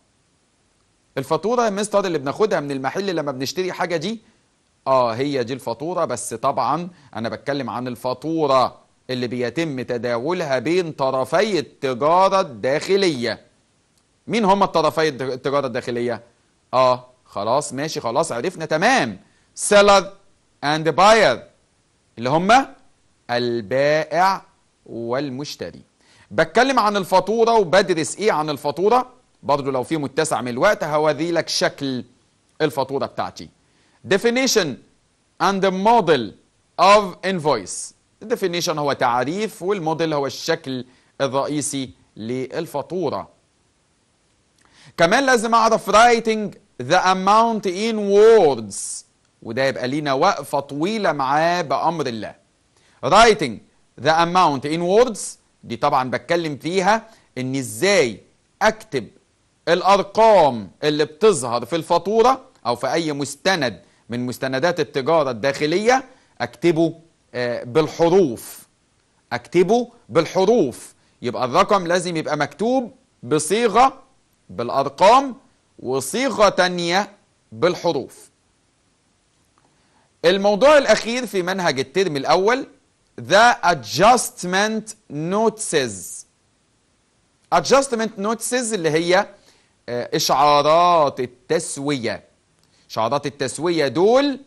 الفاتوره يا مستر اللي بناخدها من المحل لما بنشتري حاجه دي اه هي دي الفاتوره بس طبعا انا بتكلم عن الفاتوره اللي بيتم تداولها بين طرفي التجاره الداخليه مين هما الطرفي التجاره الداخليه اه خلاص ماشي خلاص عرفنا تمام سيلر اند باير اللي هما البائع والمشتري بتكلم عن الفاتورة وبدرس ايه عن الفاتورة برضو لو في متسع من الوقت هوذي لك شكل الفاتورة بتاعتي definition and the model of invoice definition هو تعريف والموديل هو الشكل الرئيسي للفاتورة كمان لازم اعرف writing the amount in words وده يبقى لينا وقفة طويلة معاه بأمر الله writing the amount in words دي طبعا بتكلم فيها ان ازاي اكتب الارقام اللي بتظهر في الفاتوره او في اي مستند من مستندات التجاره الداخليه اكتبه آه، بالحروف اكتبه بالحروف يبقى الرقم لازم يبقى مكتوب بصيغه بالارقام وصيغه تانيه بالحروف الموضوع الاخير في منهج الترم الاول the adjustment notices adjustment notices اللي هي آه، اشعارات التسوية اشعارات التسوية دول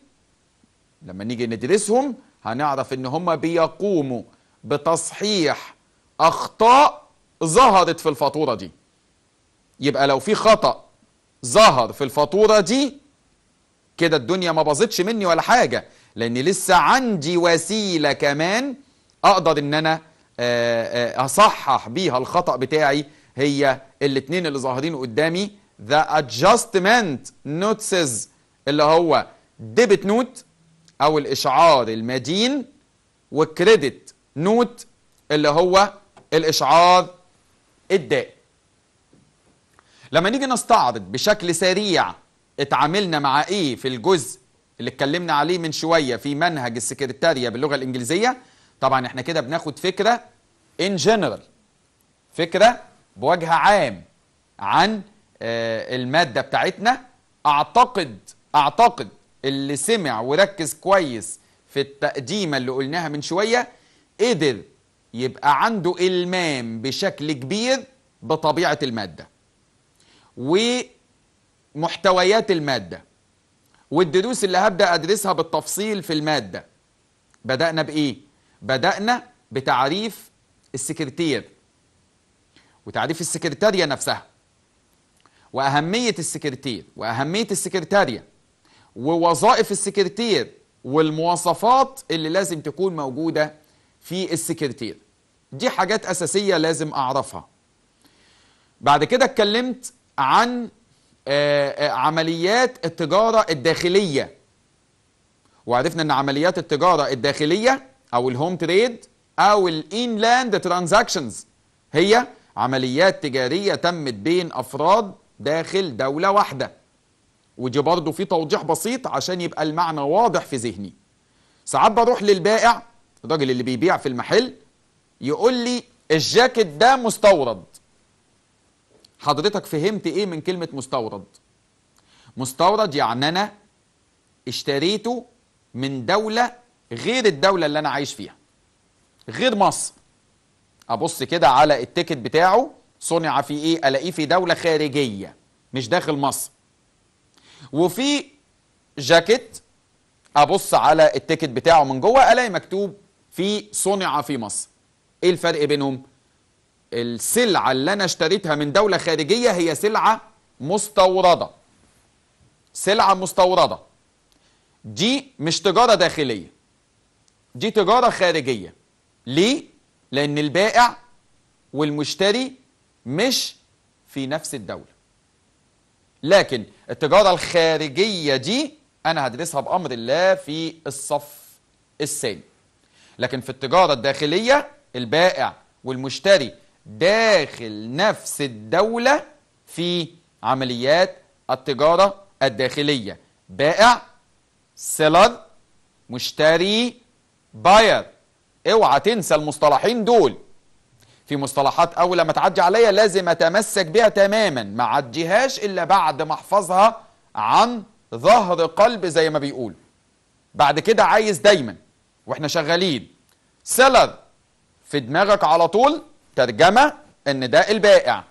لما نيجي ندرسهم هنعرف ان هم بيقوموا بتصحيح اخطاء ظهرت في الفاتورة دي يبقى لو في خطأ ظهر في الفاتورة دي كده الدنيا ما باظتش مني ولا حاجة لأن لسه عندي وسيلة كمان أقدر إن أنا آه، آه، أصحح بيها الخطأ بتاعي هي الاتنين اللي ظاهرين قدامي The Adjustment Notices اللي هو ديبت نوت أو الإشعار المدين والكريدت نوت اللي هو الإشعار الدائم لما نيجي نستعرض بشكل سريع اتعاملنا مع ايه في الجزء اللي اتكلمنا عليه من شويه في منهج السكرتاريه باللغه الانجليزيه طبعا احنا كده بناخد فكره ان جنرال فكره بوجه عام عن آه، الماده بتاعتنا اعتقد اعتقد اللي سمع وركز كويس في التقديمه اللي قلناها من شويه قدر يبقى عنده المام بشكل كبير بطبيعه الماده ومحتويات الماده والدروس اللي هبدأ أدرسها بالتفصيل في المادة بدأنا بإيه؟ بدأنا بتعريف السكرتير وتعريف السكرتارية نفسها وأهمية السكرتير وأهمية السكرتارية ووظائف السكرتير والمواصفات اللي لازم تكون موجودة في السكرتير دي حاجات أساسية لازم أعرفها بعد كده اتكلمت عن آه، آه، عمليات التجارة الداخلية وعرفنا ان عمليات التجارة الداخلية او الهوم تريد او الانلاند ترانزاكشنز هي عمليات تجارية تمت بين افراد داخل دولة واحدة ودي برضه في توضيح بسيط عشان يبقى المعنى واضح في ذهني ساعات بروح للبائع الراجل اللي بيبيع في المحل يقول لي الجاكيت ده مستورد حضرتك فهمت ايه من كلمه مستورد مستورد يعني انا اشتريته من دوله غير الدوله اللي انا عايش فيها غير مصر ابص كده على التيكت بتاعه صنع في ايه الاقيه في دوله خارجيه مش داخل مصر وفي جاكيت ابص على التيكت بتاعه من جوه الاقي مكتوب في صنع في مصر ايه الفرق بينهم السلعة اللي أنا اشتريتها من دولة خارجية هي سلعة مستوردة سلعة مستوردة دي مش تجارة داخلية دي تجارة خارجية ليه؟ لأن البائع والمشتري مش في نفس الدولة لكن التجارة الخارجية دي أنا هدرسها بأمر الله في الصف الثاني لكن في التجارة الداخلية البائع والمشتري داخل نفس الدولة في عمليات التجارة الداخلية بائع سيلر مشتري باير اوعى تنسى المصطلحين دول في مصطلحات اولى ما تعدي عليا لازم اتمسك بيها تماما ما عديهاش الا بعد ما احفظها عن ظهر قلب زي ما بيقولوا بعد كده عايز دايما واحنا شغالين سيلر في دماغك على طول ترجمة ان ده البائع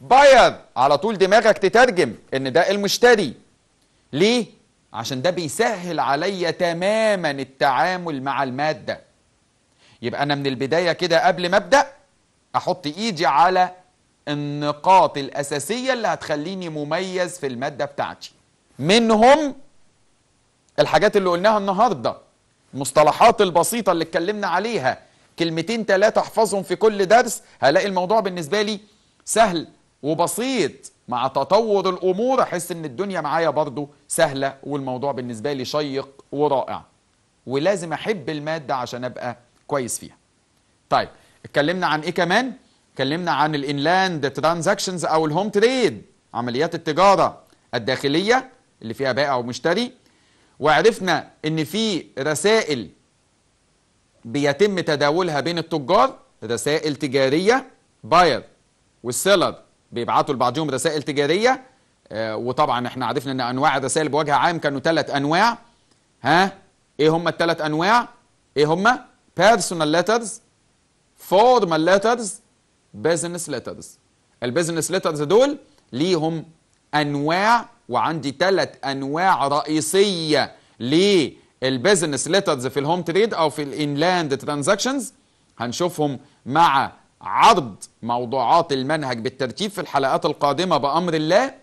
باير على طول دماغك تترجم ان ده المشتري ليه؟ عشان ده بيسهل عليا تماما التعامل مع المادة يبقى أنا من البداية كده قبل ما أبدأ أحط إيدي على النقاط الأساسية اللي هتخليني مميز في المادة بتاعتي منهم الحاجات اللي قلناها النهاردة المصطلحات البسيطة اللي اتكلمنا عليها كلمتين ثلاثة احفظهم في كل درس هلاقي الموضوع بالنسبة لي سهل وبسيط مع تطور الأمور أحس إن الدنيا معايا برضو سهلة والموضوع بالنسبة لي شيق ورائع ولازم أحب المادة عشان أبقى كويس فيها طيب اتكلمنا عن إيه كمان؟ اتكلمنا عن الإنلاند ترانزاكشنز أو الهوم تريد عمليات التجارة الداخلية اللي فيها بائع ومشتري وعرفنا إن في رسائل بيتم تداولها بين التجار رسائل تجارية باير والسيلر بيبعتوا لبعضهم رسائل تجارية آه، وطبعا احنا عرفنا ان انواع الرسائل بوجه عام كانوا ثلاث انواع ها ايه هم الثلاث انواع ايه هم personal letters formal letters business letters البيزنس letters دول ليهم انواع وعندي ثلاث انواع رئيسيه ليه البيزنس ليترز في الهوم تريد او في الانلاند ترانزاكشنز هنشوفهم مع عرض موضوعات المنهج بالترتيب في الحلقات القادمه بامر الله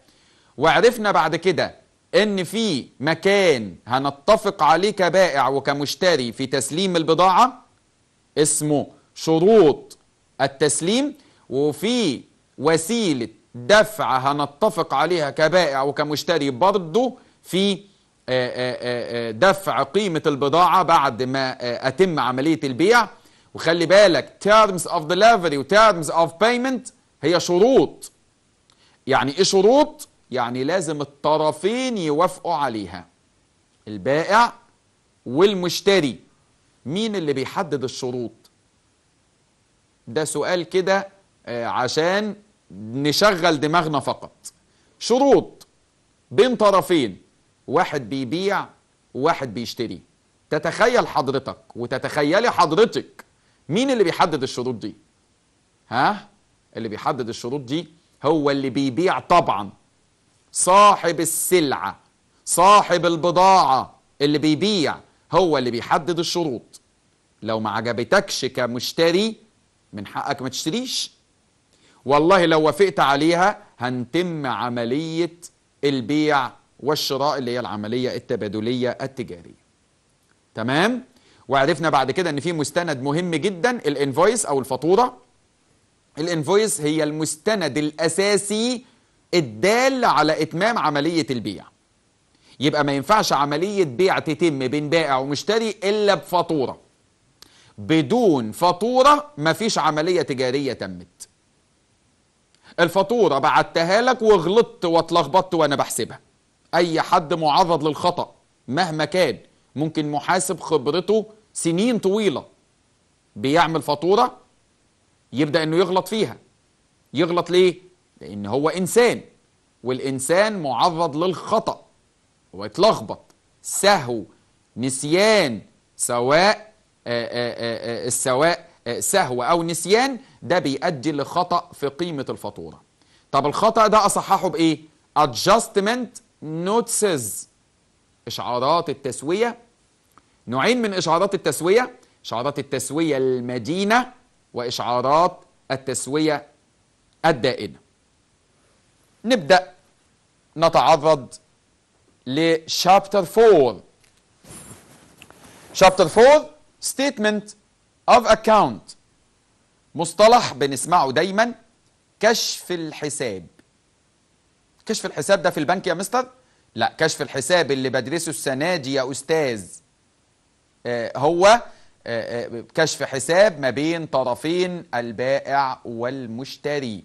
وعرفنا بعد كده ان في مكان هنتفق عليه كبائع وكمشتري في تسليم البضاعه اسمه شروط التسليم وفي وسيله دفع هنتفق عليها كبائع وكمشتري برضه في آه، آه، آه، دفع قيمة البضاعة بعد ما أتم عملية البيع وخلي بالك terms of delivery و terms of payment هي شروط يعني إيه شروط؟ يعني لازم الطرفين يوافقوا عليها البائع والمشتري مين اللي بيحدد الشروط؟ ده سؤال كده عشان نشغل دماغنا فقط شروط بين طرفين واحد بيبيع وواحد بيشتري تتخيل حضرتك وتتخيلي حضرتك مين اللي بيحدد الشروط دي ها اللي بيحدد الشروط دي هو اللي بيبيع طبعا صاحب السلعه صاحب البضاعه اللي بيبيع هو اللي بيحدد الشروط لو ما عجبتكش كمشتري من حقك ما تشتريش والله لو وافقت عليها هنتم عمليه البيع والشراء اللي هي العملية التبادلية التجارية تمام وعرفنا بعد كده ان في مستند مهم جدا الانفويس او الفاتورة الانفويس هي المستند الاساسي الدال على اتمام عملية البيع يبقى ما ينفعش عملية بيع تتم بين بائع ومشتري الا بفاتورة بدون فاتورة مفيش عملية تجارية تمت الفاتورة بعتها لك وغلطت واتلخبطت وانا بحسبها اي حد معرض للخطأ مهما كان ممكن محاسب خبرته سنين طويلة بيعمل فاتورة يبدأ انه يغلط فيها يغلط ليه؟ لان هو انسان والانسان معرض للخطأ ويتلخبط سهو نسيان سواء آه، آه، آه، سواء سهو او نسيان ده بيؤدي لخطأ في قيمة الفاتورة طب الخطأ ده اصححه بايه؟ adjustment نوتسز إشعارات التسوية نوعين من إشعارات التسوية إشعارات التسوية المدينة وإشعارات التسوية الدائنة نبدأ نتعرض لشابتر 4 شابتر 4 statement of account مصطلح بنسمعه دايما كشف الحساب كشف الحساب ده في البنك يا مستر لا كشف الحساب اللي بدرسه السنه دي يا استاذ آه، هو آه، آه، كشف حساب ما بين طرفين البائع والمشتري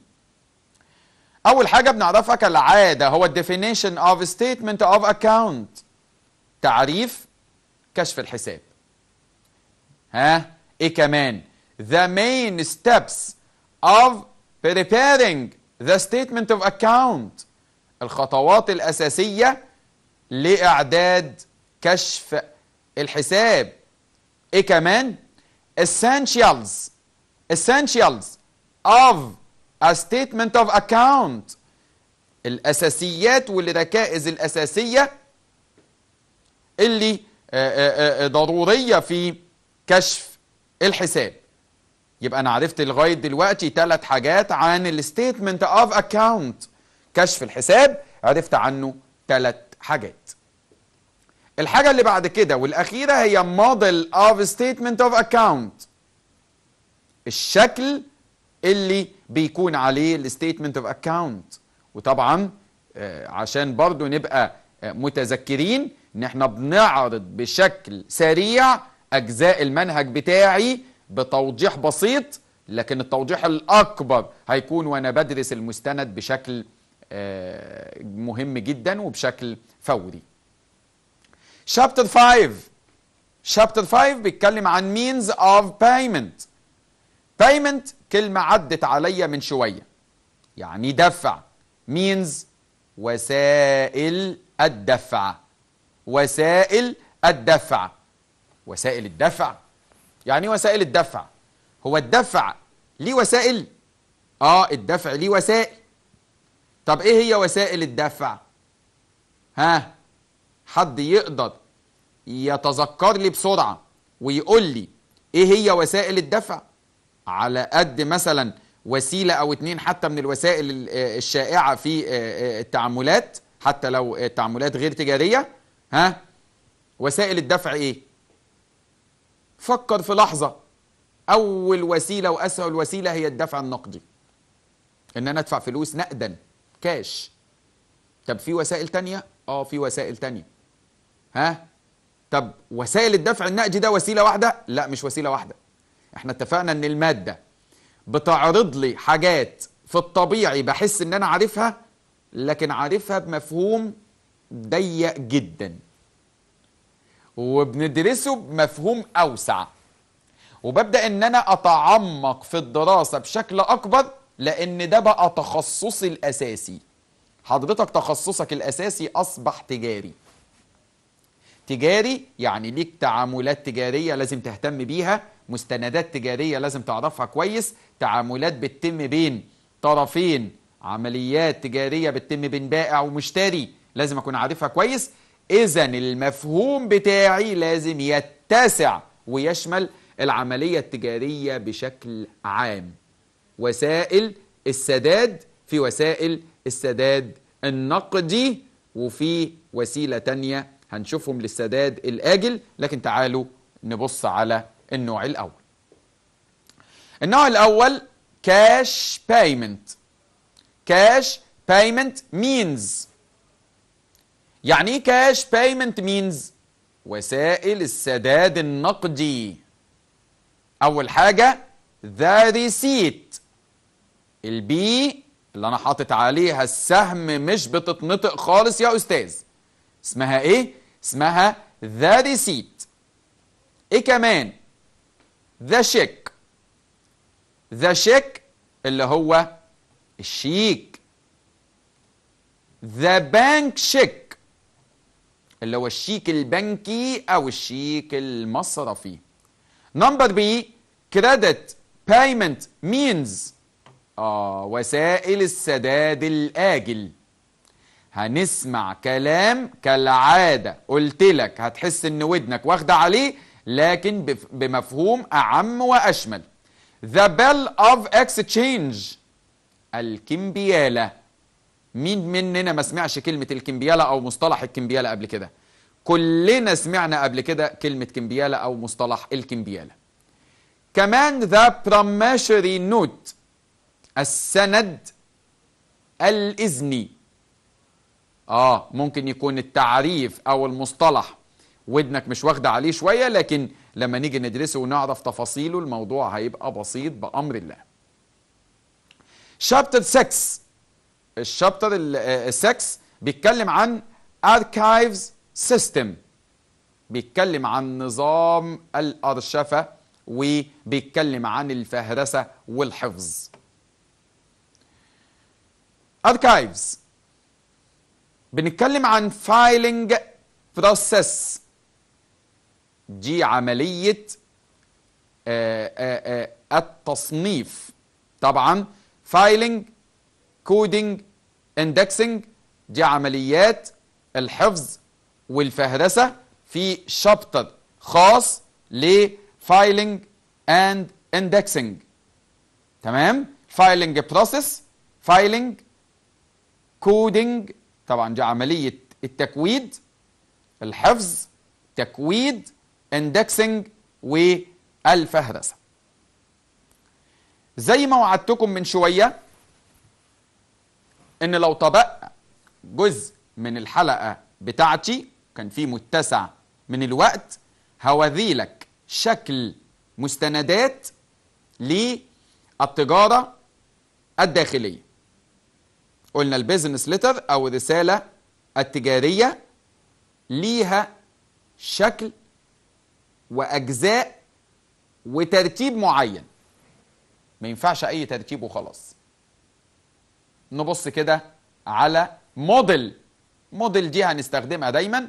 اول حاجه بنعرفها كالعاده هو الديفينيشن اوف ستيتمنت اوف account تعريف كشف الحساب ها ايه كمان the main steps of preparing the statement of account الخطوات الأساسية لإعداد كشف الحساب إيه كمان؟ essentials essentials of a statement of account الأساسيات والركائز الأساسية اللي آه، آه، آه، ضرورية في كشف الحساب يبقى أنا عرفت لغاية دلوقتي ثلاث حاجات عن الستيتمنت أوف أكاونت كشف الحساب عرفت عنه ثلاث حاجات الحاجة اللي بعد كده والأخيرة هي model of statement of account الشكل اللي بيكون عليه الستيتمنت اوف اكاونت وطبعا آه، عشان برضو نبقى آه، متذكرين ان احنا بنعرض بشكل سريع اجزاء المنهج بتاعي بتوضيح بسيط لكن التوضيح الاكبر هيكون وانا بدرس المستند بشكل آه، مهم جدا وبشكل فوري شابتر 5 شابتر 5 بيتكلم عن means of payment payment كلمة عدت عليا من شوية يعني دفع means وسائل الدفع وسائل الدفع وسائل الدفع يعني وسائل الدفع هو الدفع ليه وسائل اه الدفع ليه وسائل طب ايه هي وسائل الدفع ها حد يقدر يتذكر لي بسرعه ويقول لي ايه هي وسائل الدفع على قد مثلا وسيله او اتنين حتى من الوسائل آه، الشائعه في آه، آه، التعاملات حتى لو التعاملات غير تجاريه ها وسائل الدفع ايه فكر في لحظه اول وسيله واسهل وسيله هي الدفع النقدي ان انا ادفع فلوس نقدا كاش طب في وسائل تانية؟ اه في وسائل تانية ها؟ طب وسائل الدفع النقدي ده وسيلة واحدة؟ لا مش وسيلة واحدة احنا اتفقنا ان المادة بتعرض لي حاجات في الطبيعي بحس ان انا عارفها لكن عارفها بمفهوم ضيق جدا وبندرسه بمفهوم اوسع وببدا ان انا اتعمق في الدراسه بشكل اكبر لأن ده بقى تخصصي الأساسي حضرتك تخصصك الأساسي أصبح تجاري تجاري يعني ليك تعاملات تجارية لازم تهتم بيها مستندات تجارية لازم تعرفها كويس تعاملات بتتم بين طرفين عمليات تجارية بتتم بين بائع ومشتري لازم أكون عارفها كويس إذا المفهوم بتاعي لازم يتسع ويشمل العملية التجارية بشكل عام وسائل السداد في وسائل السداد النقدي وفي وسيلة تانية هنشوفهم للسداد الآجل لكن تعالوا نبص على النوع الأول النوع الأول كاش بايمنت كاش بايمنت مينز يعني ايه كاش بايمنت مينز وسائل السداد النقدي اول حاجه ذا ريسيت البي اللي انا حاطط عليها السهم مش بتتنطق خالص يا استاذ اسمها ايه اسمها ذا ريسيت ايه كمان ذا شيك ذا شيك اللي هو الشيك ذا بانك شيك اللي هو الشيك البنكي او الشيك المصرفي نمبر بي كريدت بايمنت مينز آه وسائل السداد الآجل هنسمع كلام كالعادة قلت لك هتحس إن ودنك واخدة عليه لكن بمفهوم أعم وأشمل The Bell of Exchange الكمبيالة مين مننا ما سمعش كلمة الكمبيالة أو مصطلح الكمبيالة قبل كده كلنا سمعنا قبل كده كلمة كمبيالة أو مصطلح الكمبيالة كمان ذا Promissory نوت السند الإذني آه ممكن يكون التعريف أو المصطلح ودنك مش واخدة عليه شوية لكن لما نيجي ندرسه ونعرف تفاصيله الموضوع هيبقى بسيط بأمر الله شابتر 6 الشابتر 6 آه، بيتكلم عن Archives System بيتكلم عن نظام الأرشفة وبيتكلم عن الفهرسة والحفظ archives بنتكلم عن filing process دي عملية آآ آه، آآ آه، آه، التصنيف طبعا filing coding indexing دي عمليات الحفظ والفهرسة في شابتر خاص لفايلنج اند اندكسنج تمام فايلنج بروسيس فايلنج كودينج طبعا دي عملية التكويد الحفظ تكويد اندكسنج والفهرسة زي ما وعدتكم من شوية ان لو طبق جزء من الحلقة بتاعتي كان في متسع من الوقت هوذيلك شكل مستندات للتجارة الداخلية قلنا البيزنس ليتر أو الرسالة التجارية ليها شكل وأجزاء وترتيب معين ما ينفعش أي ترتيب وخلاص نبص كده على موديل موديل دي هنستخدمها دايما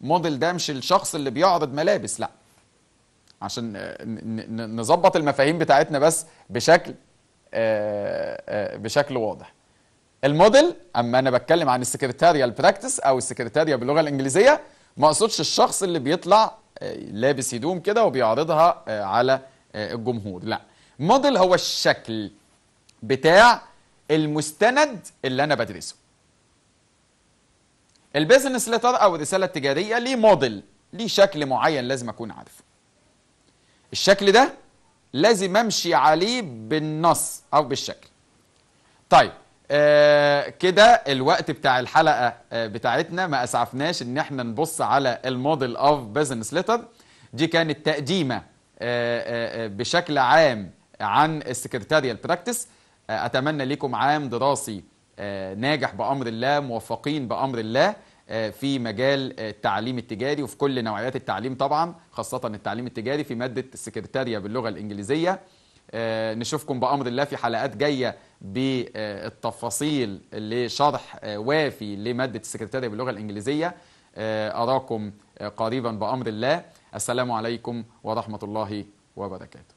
موديل ده مش الشخص اللي بيعرض ملابس لا عشان نظبط المفاهيم بتاعتنا بس بشكل آه، آه، بشكل واضح الموديل اما انا بتكلم عن السكرتاريال براكتس او السكرتاريا باللغه الانجليزيه ما اقصدش الشخص اللي بيطلع آه، لابس هدوم كده وبيعرضها آه، على آه، الجمهور لا موديل هو الشكل بتاع المستند اللي انا بدرسه البيزنس ليتر او الرساله التجاريه ليه موديل ليه شكل معين لازم اكون عارفه الشكل ده لازم امشي عليه بالنص او بالشكل طيب آه كده الوقت بتاع الحلقه آه بتاعتنا ما اسعفناش ان احنا نبص على الموديل اوف بزنس ليتر دي كانت تقديمه آه, آه،, آه، بشكل عام عن السكرتاريال آه، براكتس اتمنى لكم عام دراسي ناجح بامر الله موفقين بامر الله في مجال التعليم التجاري وفي كل نوعيات التعليم طبعا خاصه التعليم التجاري في ماده السكرتاريا باللغه الانجليزيه آه، نشوفكم بأمر الله في حلقات جاية بالتفاصيل لشرح آه، وافي لمادة السكرتارية باللغة الإنجليزية آه، أراكم قريبا بأمر الله السلام عليكم ورحمة الله وبركاته